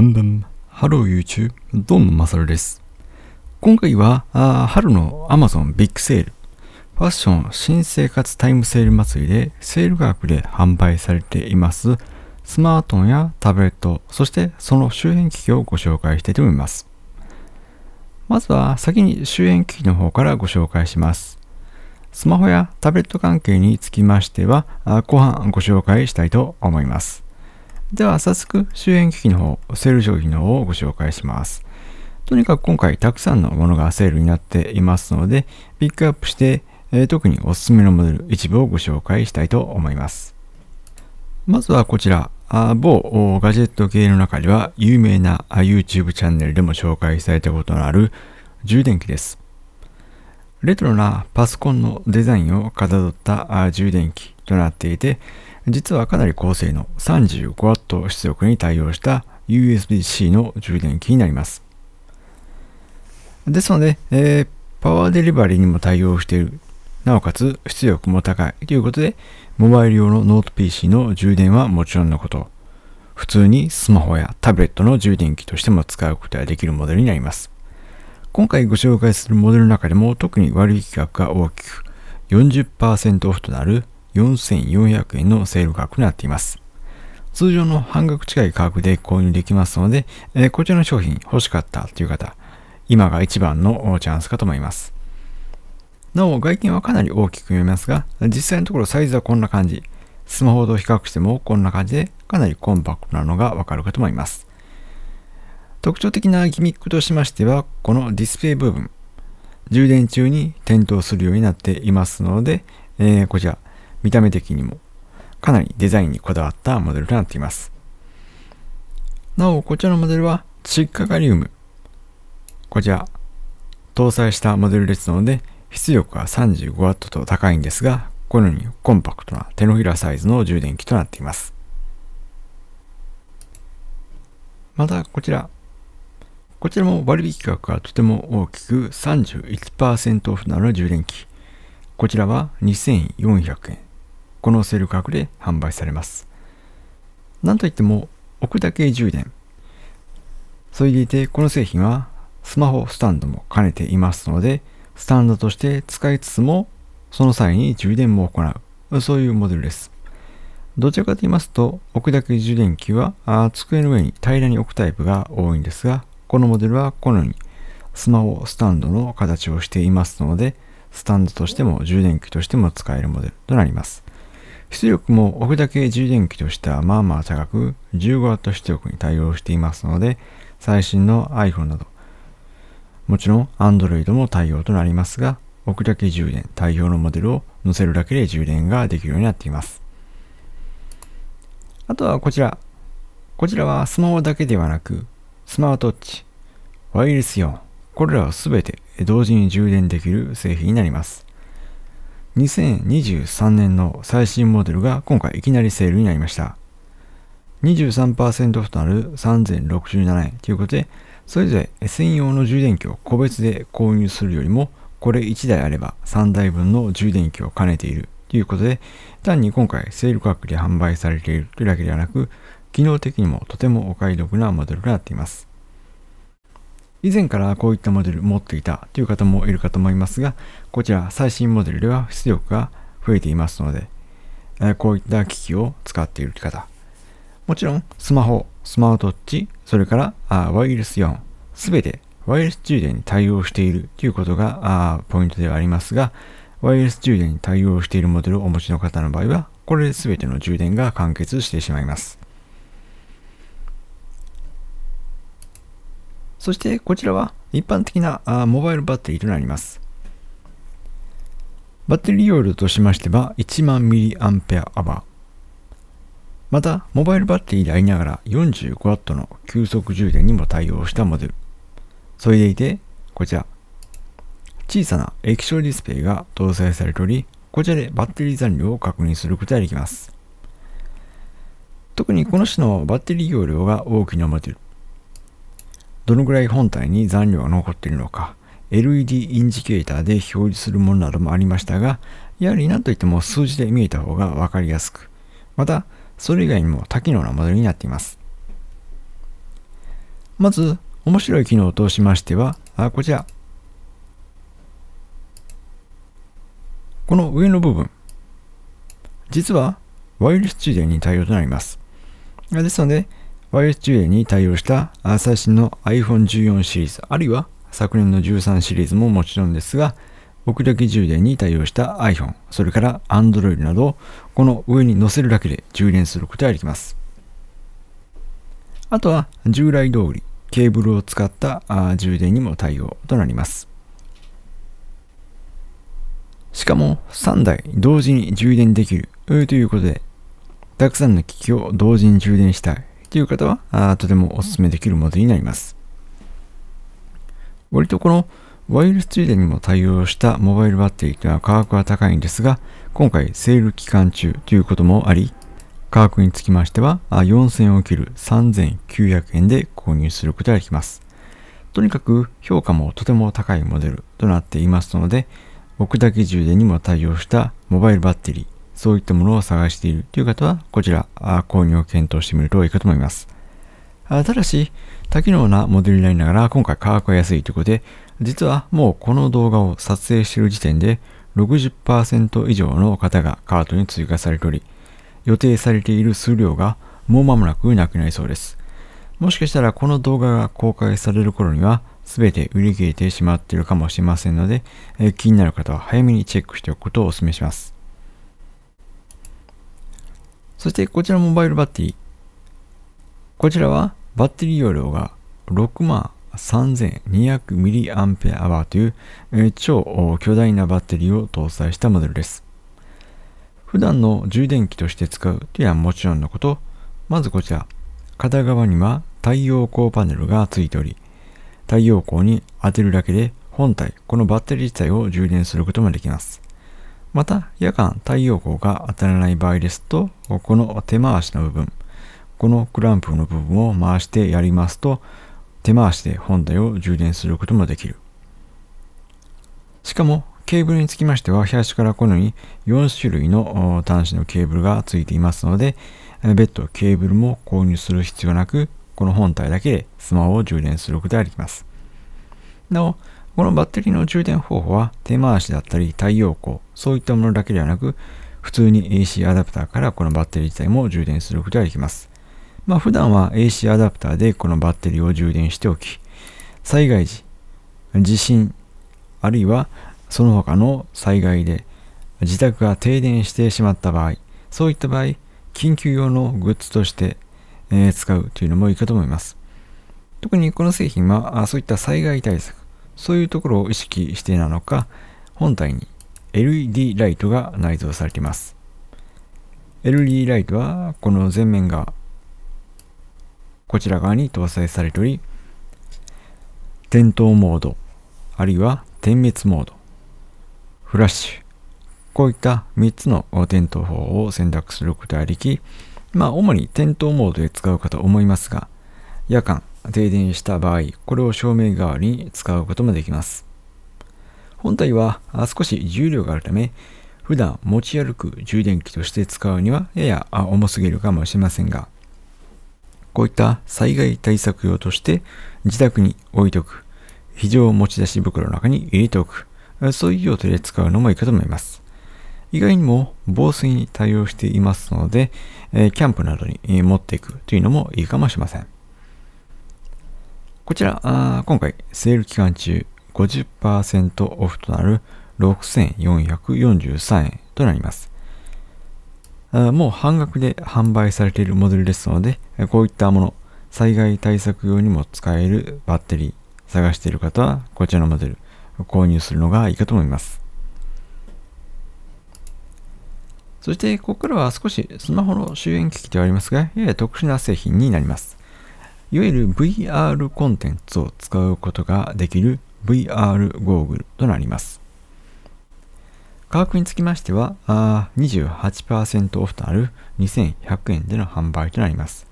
ンン。ハロー YouTube、どもまさるです。今回はあ春の Amazon ビッグセール、ファッション新生活タイムセール祭りでセール価格で販売されていますスマートフォンやタブレット、そしてその周辺機器をご紹介したいと思います。まずは先に周辺機器の方からご紹介します。スマホやタブレット関係につきましては、後半ご紹介したいと思います。では早速終焉機器の方、セール商品の方をご紹介します。とにかく今回たくさんのものがセールになっていますので、ピックアップして、えー、特におすすめのモデル一部をご紹介したいと思います。まずはこちら、あ某ガジェット系の中では有名な YouTube チャンネルでも紹介されたことのある充電器です。レトロなパソコンのデザインをかたどった充電器となっていて、実はかなり高性能 35W 出力に対応した USB-C の充電器になります。ですので、えー、パワーデリバリーにも対応している。なおかつ出力も高いということで、モバイル用のノート PC の充電はもちろんのこと、普通にスマホやタブレットの充電器としても使うことができるモデルになります。今回ご紹介するモデルの中でも特に割引額が大きく40%オフとなる4400円のセール価格になっています。通常の半額近い価格で購入できますので、えこちらの商品欲しかったという方、今が一番のチャンスかと思います。なお、外見はかなり大きく見えますが、実際のところサイズはこんな感じ。スマホと比較してもこんな感じで、かなりコンパクトなのがわかるかと思います。特徴的なギミックとしましては、このディスプレイ部分。充電中に点灯するようになっていますので、えー、こちら、見た目的にもかなりデザインにこだわったモデルとなっています。なお、こちらのモデルはチッカガリウム。こちら、搭載したモデルですので、出力は 35W と高いんですが、このようにコンパクトな手のひらサイズの充電器となっています。また、こちら。こちらも割引額がとても大きく31%オフなの充電器。こちらは2400円。このセール価格で販売されます。なんといっても置くだけ充電。それでいてこの製品はスマホスタンドも兼ねていますので、スタンドとして使いつつもその際に充電も行う。そういうモデルです。どちらかと言いますと、置くだけ充電器は机の上に平らに置くタイプが多いんですが、このモデルはこのようにスマホスタンドの形をしていますので、スタンドとしても充電器としても使えるモデルとなります。出力も置くだけ充電器としてはまあまあ高く 15W 出力に対応していますので最新の iPhone などもちろん Android も対応となりますが置くだけ充電対応のモデルを載せるだけで充電ができるようになっていますあとはこちらこちらはスマホだけではなくスマートウォッチワイヤレス用、これらは全て同時に充電できる製品になります2023年の最新モデルが今回いきなりセールになりました。23%オフとなる3067円ということで、それぞれ専用の充電器を個別で購入するよりも、これ1台あれば3台分の充電器を兼ねているということで、単に今回セール価格で販売されているというだけではなく、機能的にもとてもお買い得なモデルとなっています。以前からこういったモデル持っていたという方もいるかと思いますが、こちら最新モデルでは出力が増えていますので、こういった機器を使っている方。もちろん、スマホ、スマートウォッチ、それからワイヤレス4、すべてワイヤレス充電に対応しているということがポイントではありますが、ワイヤレス充電に対応しているモデルをお持ちの方の場合は、これで全ての充電が完結してしまいます。そしてこちらは一般的なモバイルバッテリーとなります。バッテリー容量としましては1万 mAh。また、モバイルバッテリーでありながら 45W の急速充電にも対応したモデル。それでいて、こちら、小さな液晶ディスプレイが搭載されており、こちらでバッテリー残量を確認することができます。特にこの種のバッテリー容量が大きなモデル。どのぐらい本体に残量が残っているのか、LED インジケーターで表示するものなどもありましたが、やはり何といっても数字で見えた方が分かりやすく、また、それ以外にも多機能なモデルになっています。まず、面白い機能としましては、あこちら。この上の部分。実は、ワイヤレス充電に対応となります。ですので、YSGA に対応した最新の iPhone14 シリーズ、あるいは昨年の13シリーズももちろんですが、置だけ充電に対応した iPhone、それから Android など、この上に載せるだけで充電することができます。あとは従来通りケーブルを使った充電にも対応となります。しかも3台同時に充電できるということで、たくさんの機器を同時に充電したいっていう方はあとてもお勧めできるモデルになります。割とこのワイルスついでにも対応したモバイルバッテリーというのは価格は高いんですが、今回セール期間中ということもあり、価格につきましては4000円を切る3900円で購入することができます。とにかく評価もとても高いモデルとなっていますので、置くだけ充電にも対応したモバイルバッテリー、そういったものを探しているという方は、こちら、購入を検討してみるといいかと思います。ただし、多機能なモデルになりながら、今回価格は安いということで、実はもうこの動画を撮影している時点で60%以上の方がカートに追加されており、予定されている数量がもう間もなくなくなりそうです。もしかしたらこの動画が公開される頃には全て売り切れてしまっているかもしれませんので、気になる方は早めにチェックしておくことをお勧めします。そしてこちらモバイルバッテリー。こちらはバッテリー容量が6万 3200mAh という、え超巨大なバッテリーを搭載したモデルです。普段の充電器として使うというのはもちろんのこと、まずこちら、片側には太陽光パネルがついており、太陽光に当てるだけで本体、このバッテリー自体を充電することもできます。また夜間太陽光が当たらない場合ですとこの手回しの部分このクランプの部分を回してやりますと手回しで本体を充電することもできるしかもケーブルにつきましては最初からこのように4種類の端子のケーブルがついていますので別途ケーブルも購入する必要なくこの本体だけでスマホを充電することができますなおこのバッテリーの充電方法は手回しだったり太陽光、そういったものだけではなく、普通に AC アダプターからこのバッテリー自体も充電することができます。まあ普段は AC アダプターでこのバッテリーを充電しておき、災害時、地震、あるいはその他の災害で自宅が停電してしまった場合、そういった場合、緊急用のグッズとして、え使うというのもいいかと思います。特にこの製品はそういった災害対策、そういうところを意識してなのか、本体に LED ライトが内蔵されています。LED ライトはこの前面がこちら側に搭載されており、点灯モード、あるいは点滅モード、フラッシュ、こういった3つの点灯法を選択することができ、まあ主に点灯モードで使うかと思いますが、夜間、停電した場合、これを照明代わりに使うこともできます。本体は少し重量があるため、普段持ち歩く充電器として使うにはやや重すぎるかもしれませんが、こういった災害対策用として自宅に置いとく、非常持ち出し袋の中に入れておく、そういう用途で使うのもいいかと思います。意外にも防水に対応していますので、キャンプなどに持っていくというのもいいかもしれません。こちら、あ今回、セール期間中50%オフとなる6443円となります。あもう半額で販売されているモデルですので、こういったもの、災害対策用にも使えるバッテリー、探している方は、こちらのモデル、購入するのがいいかと思います。そして、ここからは少しスマホの周辺機器ではありますが、やや特殊な製品になります。いわゆる VR コンテンツを使うことができる VR ゴーグルとなります。価格につきましては、あ28%オフとなる2100円での販売となります。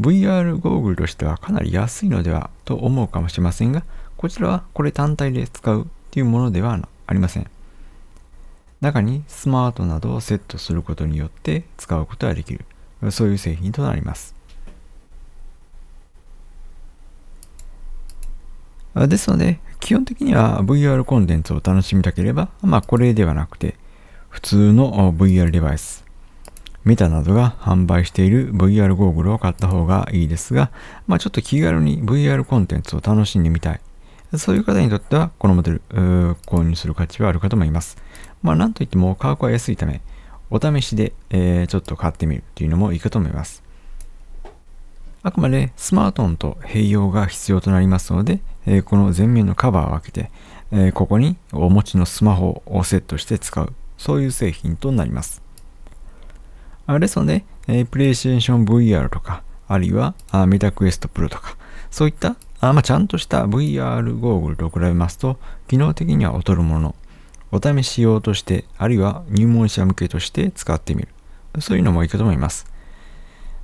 VR ゴーグルとしてはかなり安いのではと思うかもしれませんが、こちらはこれ単体で使うというものではありません。中にスマートなどをセットすることによって使うことができる、そういう製品となります。ですので、基本的には VR コンテンツを楽しみたければ、まあこれではなくて、普通の VR デバイス、メタなどが販売している VR ゴーグルを買った方がいいですが、まあちょっと気軽に VR コンテンツを楽しんでみたい。そういう方にとっては、このモデル、購入する価値はあるかと思います。まあなんといっても価格は安いため、お試しで、えー、ちょっと買ってみるというのもいいかと思います。あくまでスマートフォンと併用が必要となりますので、えこの前面のカバーを開けて、えここにお持ちのスマホをセットして使う、そういう製品となります。ですので、えプレイステーション VR とか、あるいはあメタクエストプロとか、そういったあ、まあ、ちゃんとした VR ゴーグルと比べますと、機能的には劣るもの、お試し用として、あるいは入門者向けとして使ってみる。そういうのもいいかと思います。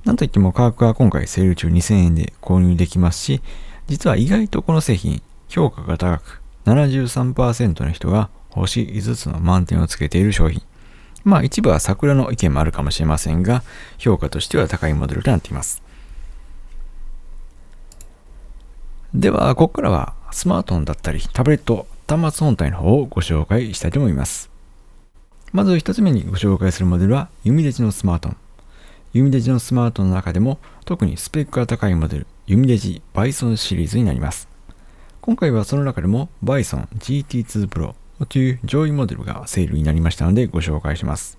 なんといっても価格は今回セール中2000円で購入できますし、実は意外とこの製品、評価が高く73%の人が星5つの満点をつけている商品。まあ一部は桜の意見もあるかもしれませんが、評価としては高いモデルとなっています。では、ここからはスマートフォンだったりタブレット、端末本体の方をご紹介したいと思います。まず一つ目にご紹介するモデルは弓出ちのスマートフォン。弓デジのスマートの中でも特にスペックが高いモデル弓デジバイソンシリーズになります今回はその中でもバイソン GT2 Pro という上位モデルがセールになりましたのでご紹介します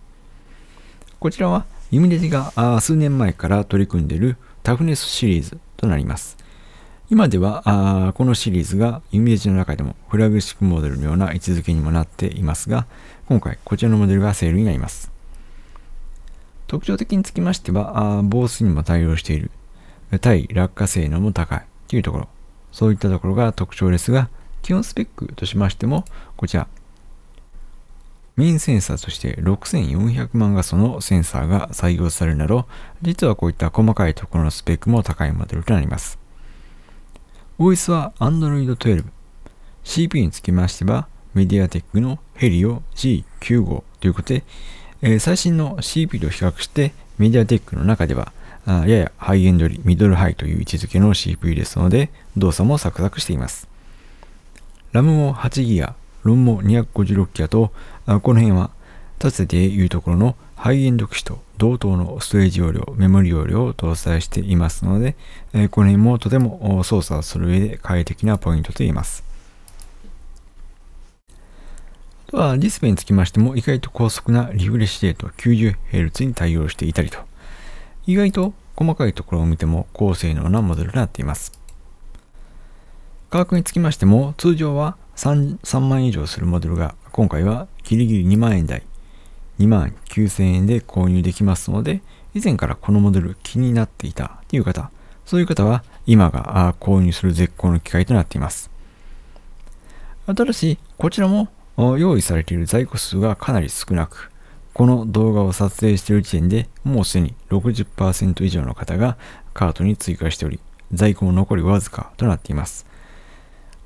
こちらは弓デジが数年前から取り組んでいるタフネスシリーズとなります今ではこのシリーズがイメージの中でもフラグシップモデルのような位置づけにもなっていますが今回こちらのモデルがセールになります特徴的につきましては、あ防水にも対応している。対落下性能も高いというところ。そういったところが特徴ですが、基本スペックとしましても、こちら、メインセンサーとして6400万画素のセンサーが採用されるなど、実はこういった細かいところのスペックも高いモデルとなります。OS は Android 12。CPU につきましては、メディアテックのヘリオ G95 ということで、えー、最新の CPU と比較して、メディアテックの中では、あややハイエンドリ、ミドルハイという位置づけの CPU ですので、動作もサクサクしています。RAM も 8GB、ROM も 256GB と、あこの辺は、立てて言うところのハイエンド機種と同等のストレージ容量、メモリ容量を搭載していますので、えー、この辺もとても操作する上で快適なポイントと言えます。とは、ディスプレイにつきましても、意外と高速なリフレッシュレート 90Hz に対応していたりと、意外と細かいところを見ても高性能なモデルとなっています。価格につきましても、通常は 3, 3万円以上するモデルが、今回はギリギリ2万円台、2万9000円で購入できますので、以前からこのモデル気になっていたという方、そういう方は今が購入する絶好の機会となっています。ただし、こちらも用意されている在庫数がかなり少なく、この動画を撮影している時点でもうすでに60%以上の方がカートに追加しており、在庫も残りわずかとなっています。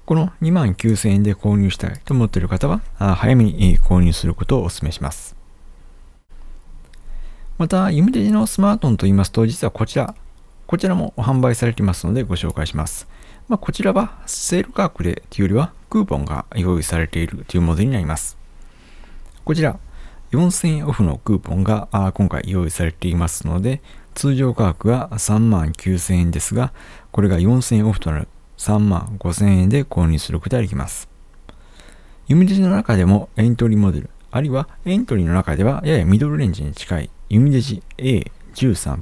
この2万9000円で購入したいと思っている方は、早めに購入することをお勧めします。また、ムデジのスマートフォンと言いますと、実はこちら、こちらも販売されていますのでご紹介します。まあ、こちらはセール価格でというよりは、クーポンが用意されているというデルになります。こちら、4000円オフのクーポンが今回用意されていますので、通常価格が3万9000円ですが、これが4000円オフとなる3万5000円で購入することができます。ユミデジの中でもエントリーモデル、あるいはエントリーの中ではややミドルレンジに近いユミデジ A13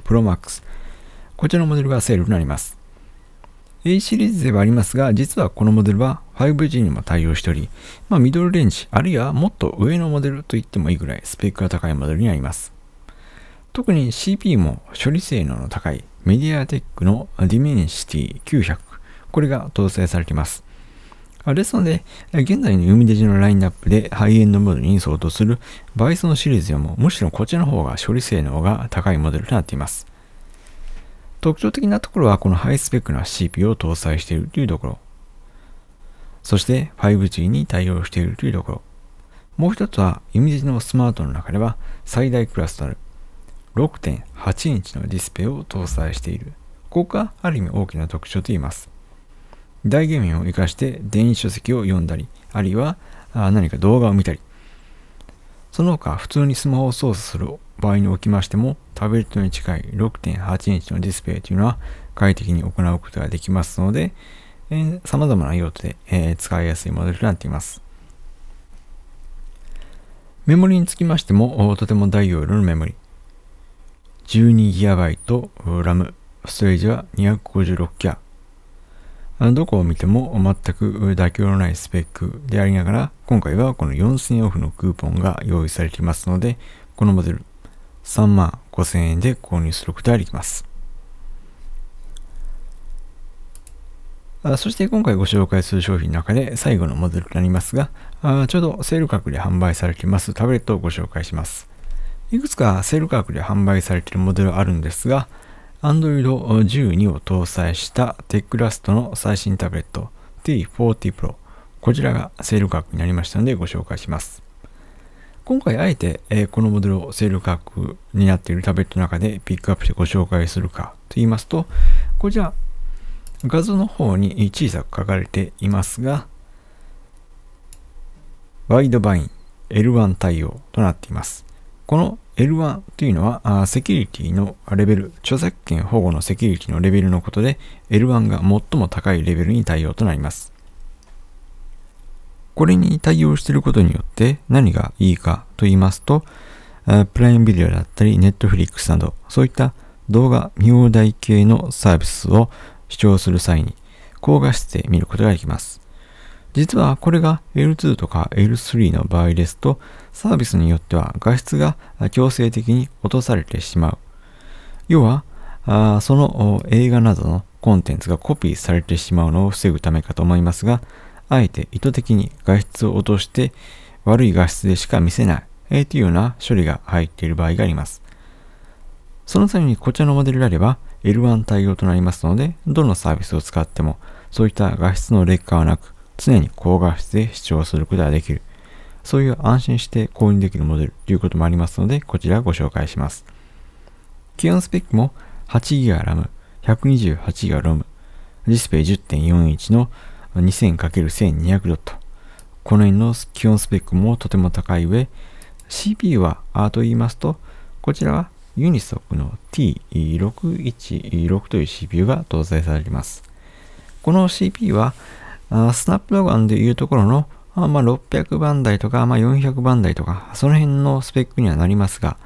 Pro Max。こちらのモデルがセールとなります。A シリーズではありますが、実はこのモデルは 5G にも対応しており、まあ、ミドルレンジ、あるいはもっと上のモデルと言ってもいいぐらいスペックが高いモデルになります。特に c p も処理性能の高いメディアテックのディメンシティ900、これが搭載されています。ですので、現在の海デジのラインナップでハイエンドモデルに相当するバイソンシリーズよりもむしろこちらの方が処理性能が高いモデルとなっています。特徴的なところはこのハイスペックな CPU を搭載しているというところ。そして 5G に対応しているというところ。もう一つは、イメージのスマートの中では最大クラスとなる6.8インチのディスプレイを搭載している。ここがある意味大きな特徴と言います。大画面を活かして電子書籍を読んだり、あるいは何か動画を見たり、その他普通にスマホを操作する場合におきましても、タブレットに近い6.8インチのディスプレイというのは快適に行うことができますので、えー、様々な用途で、えー、使いやすいモデルとなっています。メモリにつきましても、とても大容量のメモリ。12GB RAM、ストレージは2 5 6 k どこを見ても全く妥協のないスペックでありながら、今回はこの4000オフのクーポンが用意されていますので、このモデル3万5000円で購入することができます。そして今回ご紹介する商品の中で最後のモデルとなりますが、ちょうどセール価格で販売されていますタブレットをご紹介します。いくつかセール価格で販売されているモデルはあるんですが、Android 12を搭載したテックラストの最新タブレット T40 Pro。こちらがセール価格になりましたのでご紹介します。今回あえて、えこのモデルをセール価格になっているタブレットの中でピックアップしてご紹介するかと言いますと、こちら画像の方に小さく書かれていますが、ワイドバイン L1 対応となっています。この L1 というのはセキュリティのレベル、著作権保護のセキュリティのレベルのことで L1 が最も高いレベルに対応となります。これに対応していることによって何がいいかと言いますと、プライムビデオだったりネットフリックスなどそういった動画見放題系のサービスを視聴する際に高画質で見ることができます。実はこれが L2 とか L3 の場合ですとサービスによっては画質が強制的に落とされてしまう。要はあその映画などのコンテンツがコピーされてしまうのを防ぐためかと思いますがあえて意図的に画質を落として悪い画質でしか見せない、えー、というような処理が入っている場合があります。その際にこちらのモデルであれば L1 対応となりますので、どのサービスを使っても、そういった画質の劣化はなく、常に高画質で視聴することができる。そういう安心して購入できるモデルということもありますので、こちらご紹介します。基本スペックも 8GB RAM、128GB ROM、ディスプレイ10.4インチの 2000×1200 ドット。この辺の基本スペックもとても高い上、CPU はと言いますと、こちらはユニソックの T616 という CPU が搭載されます。この CPU は、スナップドガンでいうところの、まあ、600番台とか、まあ、400番台とか、その辺のスペックにはなりますが、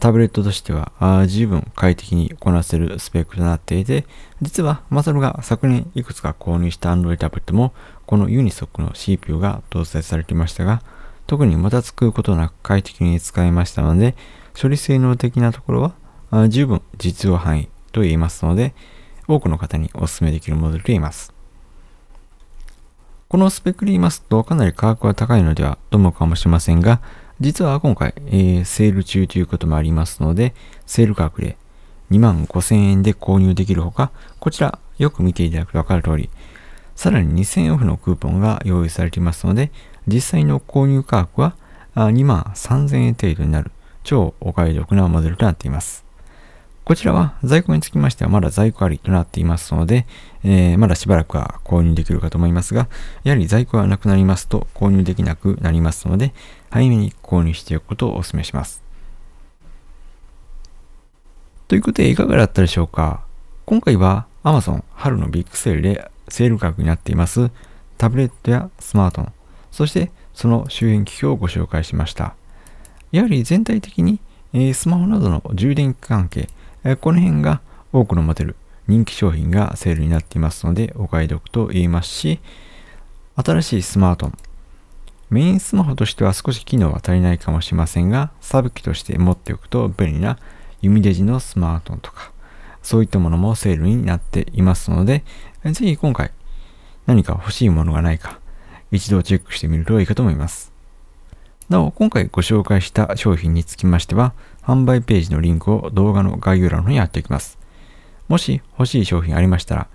タブレットとしては十分快適にこなせるスペックとなっていて、実はマサルが昨年いくつか購入した Android タブレットも、このユニソックの CPU が搭載されていましたが、特にもたつくことなく快適に使いましたので、処理性能的なところは十分実用範囲と言えますので、多くの方にお勧めできるモデルでいます。このスペックで言いますと、かなり価格は高いのではと思うかもしれませんが、実は今回、えー、セール中ということもありますので、セール価格で2万5000円で購入できるほか、こちらよく見ていただくと分かる通り、さらに2000円オフのクーポンが用意されていますので、実際の購入価格は2万3000円程度になる超お買い得なモデルとなっています。こちらは在庫につきましてはまだ在庫ありとなっていますので、えー、まだしばらくは購入できるかと思いますが、やはり在庫がなくなりますと購入できなくなりますので、早めに購入しておくことをお勧めします。ということでいかがだったでしょうか今回は Amazon 春のビッグセールでセール価格になっていますタブレットやスマートフォン、そしてその周辺機器をご紹介しました。やはり全体的に、えスマホなどの充電器関係、えこの辺が多くのモデル、人気商品がセールになっていますのでお買い得と言えますし、新しいスマートフォン、メインスマホとしては少し機能は足りないかもしれませんが、サブ機として持っておくと便利な弓デジのスマートフォンとか、そういったものもセールになっていますので、ぜひ今回何か欲しいものがないか、一度チェックしてみるといいかと思います。なお、今回ご紹介した商品につきましては、販売ページのリンクを動画の概要欄の方に貼っておきます。もし欲しい商品ありましたら、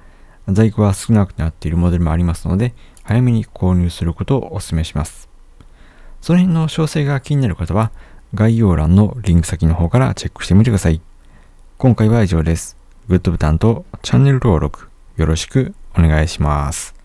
在庫は少なくなっているモデルもありますので、早めに購入することをお勧めします。その辺の詳細が気になる方は、概要欄のリンク先の方からチェックしてみてください。今回は以上です。グッドボタンとチャンネル登録よろしくお願いします。